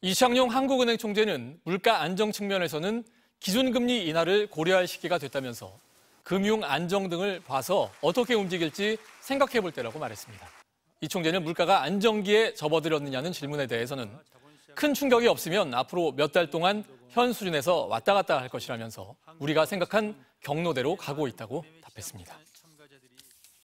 이창용 한국은행 총재는 물가 안정 측면에서는 기준금리 인하를 고려할 시기가 됐다면서 금융 안정 등을 봐서 어떻게 움직일지 생각해 볼 때라고 말했습니다. 이 총재는 물가가 안정기에 접어들었느냐는 질문에 대해서는 큰 충격이 없으면 앞으로 몇 달 동안 현 수준에서 왔다 갔다 할 것이라면서 우리가 생각한 경로대로 가고 있다고 답했습니다.